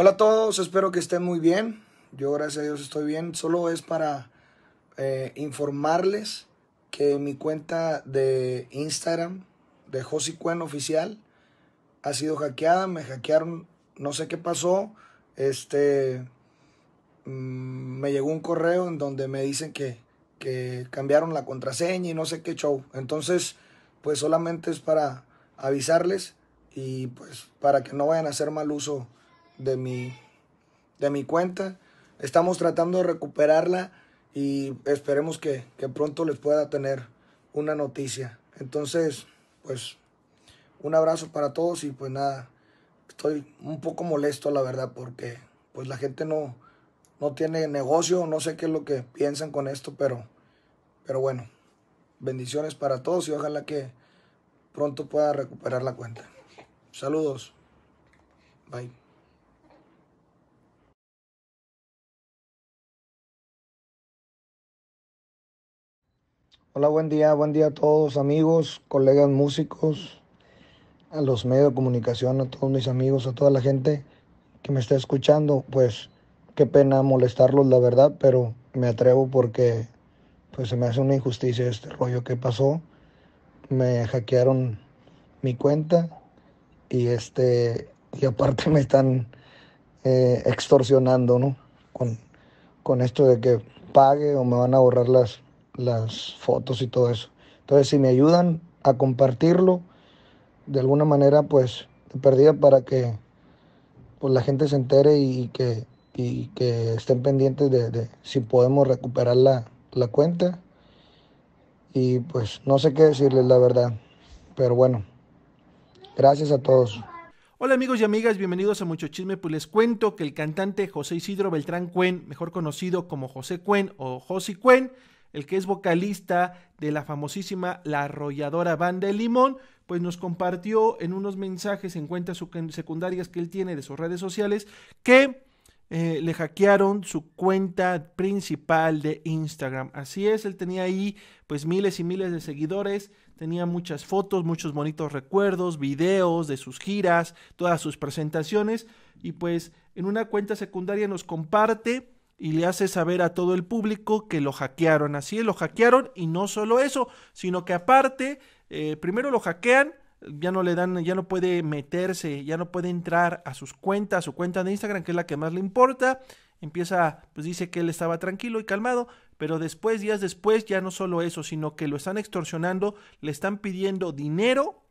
Hola a todos, espero que estén muy bien. Yo gracias a Dios estoy bien. Solo es para eh, informarles que mi cuenta de Instagram de Josicuen Oficial ha sido hackeada. Me hackearon, no sé qué pasó. Este, mm, me llegó un correo en donde me dicen que, que cambiaron la contraseña y no sé qué show. Entonces, pues solamente es para avisarles y pues para que no vayan a hacer mal uso de mi, de mi cuenta. Estamos tratando de recuperarla y esperemos que, que pronto les pueda tener una noticia. Entonces, pues un abrazo para todos y pues nada, estoy un poco molesto la verdad porque pues la gente no, no tiene negocio, no sé qué es lo que piensan con esto, pero, pero bueno, bendiciones para todos y ojalá que pronto pueda recuperar la cuenta. Saludos. Bye. Hola, buen día, buen día a todos amigos, colegas músicos, a los medios de comunicación, a todos mis amigos, a toda la gente que me está escuchando. Pues qué pena molestarlos, la verdad, pero me atrevo porque pues se me hace una injusticia este rollo que pasó. Me hackearon mi cuenta y este y aparte me están eh, extorsionando, ¿no? Con, con esto de que pague o me van a borrar las las fotos y todo eso. Entonces, si me ayudan a compartirlo, de alguna manera, pues, perdida para que pues, la gente se entere y que, y que estén pendientes de, de si podemos recuperar la, la cuenta. Y pues, no sé qué decirles, la verdad. Pero bueno, gracias a todos. Hola amigos y amigas, bienvenidos a Mucho Chisme. Pues les cuento que el cantante José Isidro Beltrán Cuen, mejor conocido como José Cuen o Josi Cuen, el que es vocalista de la famosísima La Arrolladora Banda de Limón, pues nos compartió en unos mensajes en cuentas secundarias que él tiene de sus redes sociales que eh, le hackearon su cuenta principal de Instagram. Así es, él tenía ahí pues miles y miles de seguidores, tenía muchas fotos, muchos bonitos recuerdos, videos de sus giras, todas sus presentaciones y pues en una cuenta secundaria nos comparte y le hace saber a todo el público que lo hackearon. Así es, lo hackearon y no solo eso, sino que aparte, eh, primero lo hackean, ya no le dan, ya no puede meterse, ya no puede entrar a sus cuentas, a su cuenta de Instagram, que es la que más le importa. Empieza, pues dice que él estaba tranquilo y calmado, pero después, días después, ya no solo eso, sino que lo están extorsionando, le están pidiendo dinero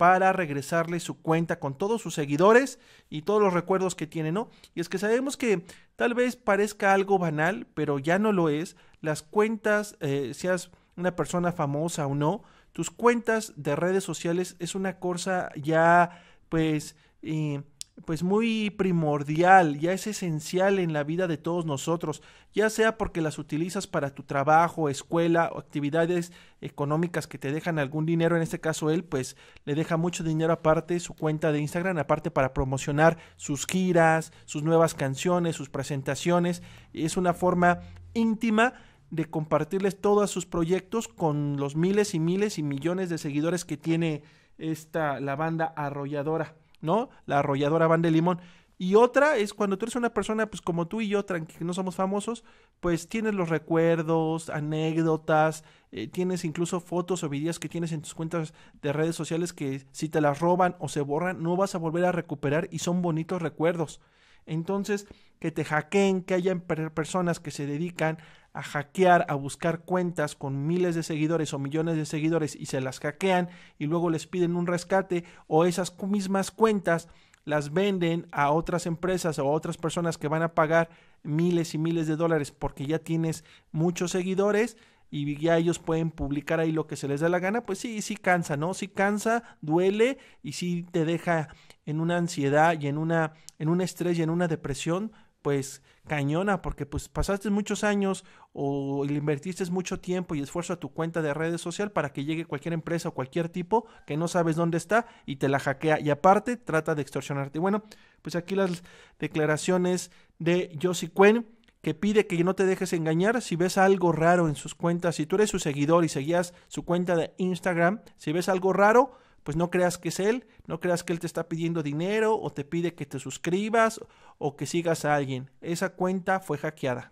para regresarle su cuenta con todos sus seguidores y todos los recuerdos que tiene, ¿no? Y es que sabemos que tal vez parezca algo banal, pero ya no lo es. Las cuentas, eh, seas una persona famosa o no, tus cuentas de redes sociales es una cosa ya, pues, eh, pues muy primordial, ya es esencial en la vida de todos nosotros, ya sea porque las utilizas para tu trabajo, escuela actividades económicas que te dejan algún dinero, en este caso él pues le deja mucho dinero aparte su cuenta de Instagram, aparte para promocionar sus giras, sus nuevas canciones, sus presentaciones, es una forma íntima de compartirles todos sus proyectos con los miles y miles y millones de seguidores que tiene esta la banda arrolladora. ¿no? La arrolladora Van de Limón. Y otra es cuando tú eres una persona, pues como tú y yo, que no somos famosos, pues tienes los recuerdos, anécdotas, eh, tienes incluso fotos o videos que tienes en tus cuentas de redes sociales que si te las roban o se borran, no vas a volver a recuperar y son bonitos recuerdos. Entonces, que te hackeen, que hayan personas que se dedican a hackear, a buscar cuentas con miles de seguidores o millones de seguidores y se las hackean y luego les piden un rescate o esas mismas cuentas las venden a otras empresas o a otras personas que van a pagar miles y miles de dólares porque ya tienes muchos seguidores y ya ellos pueden publicar ahí lo que se les da la gana, pues sí, sí cansa, ¿no? Sí cansa, duele y sí te deja en una ansiedad y en una en un estrés y en una depresión pues cañona, porque pues pasaste muchos años o le invertiste mucho tiempo y esfuerzo a tu cuenta de redes social para que llegue cualquier empresa o cualquier tipo que no sabes dónde está y te la hackea y aparte trata de extorsionarte. Bueno, pues aquí las declaraciones de Josie Quen que pide que no te dejes engañar si ves algo raro en sus cuentas, si tú eres su seguidor y seguías su cuenta de Instagram, si ves algo raro, pues no creas que es Él, no creas que Él te está pidiendo dinero o te pide que te suscribas o que sigas a alguien. Esa cuenta fue hackeada.